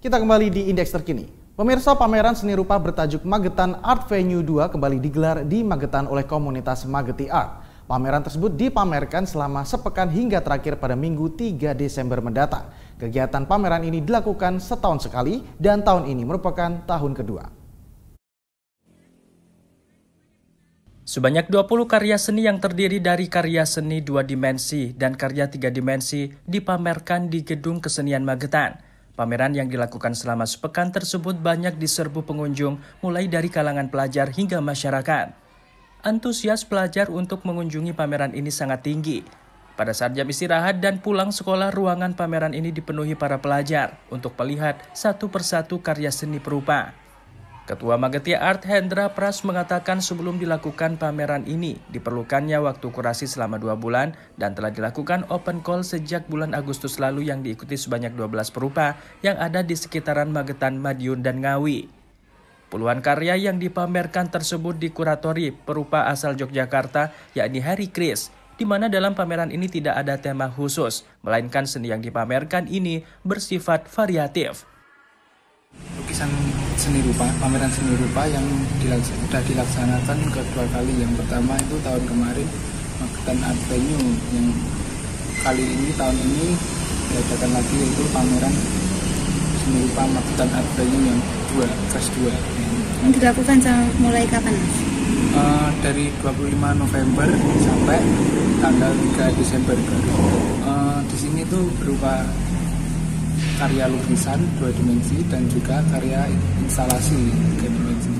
Kita kembali di indeks terkini. Pemirsa pameran seni rupa bertajuk Magetan Art Venue 2 kembali digelar di Magetan oleh komunitas Mageti Art. Pameran tersebut dipamerkan selama sepekan hingga terakhir pada Minggu 3 Desember mendatang. Kegiatan pameran ini dilakukan setahun sekali dan tahun ini merupakan tahun kedua. Sebanyak 20 karya seni yang terdiri dari karya seni dua dimensi dan karya tiga dimensi dipamerkan di Gedung Kesenian Magetan. Pameran yang dilakukan selama sepekan tersebut banyak diserbu pengunjung, mulai dari kalangan pelajar hingga masyarakat. Antusias pelajar untuk mengunjungi pameran ini sangat tinggi. Pada saat jam istirahat dan pulang sekolah, ruangan pameran ini dipenuhi para pelajar untuk melihat satu persatu karya seni perupa. Ketua Magetia Art Hendra Pras mengatakan sebelum dilakukan pameran ini, diperlukannya waktu kurasi selama dua bulan dan telah dilakukan open call sejak bulan Agustus lalu yang diikuti sebanyak 12 perupa yang ada di sekitaran Magetan, Madiun, dan Ngawi. Puluhan karya yang dipamerkan tersebut dikuratori perupa asal Yogyakarta, yakni Harry Chris, di mana dalam pameran ini tidak ada tema khusus, melainkan seni yang dipamerkan ini bersifat variatif. Lukisan seni rupa, pameran seni rupa yang dilaksan, sudah dilaksanakan kedua kali. Yang pertama itu tahun kemarin Magetan Art Venue yang kali ini tahun ini diadakan lagi yaitu pameran seni rupa Magetan Art Venue yang dua, kelas dua. Yang dilakukan mulai kapan? Uh, dari 25 November sampai tanggal 3 Desember Uh, di sini tuh berupa karya lukisan dua dimensi dan juga karya instalasi tiga dimensi.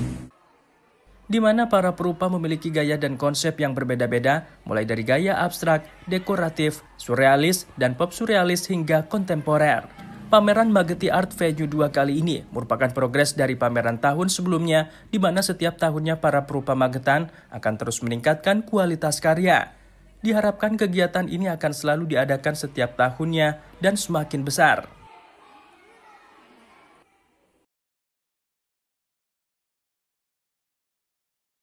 Di mana para perupa memiliki gaya dan konsep yang berbeda-beda, mulai dari gaya abstrak, dekoratif, surrealis, dan pop surrealis hingga kontemporer. Pameran Bageti Art Venue 2 kali ini merupakan progres dari pameran tahun sebelumnya, di mana setiap tahunnya para perupa Magetan akan terus meningkatkan kualitas karya. Diharapkan kegiatan ini akan selalu diadakan setiap tahunnya dan semakin besar.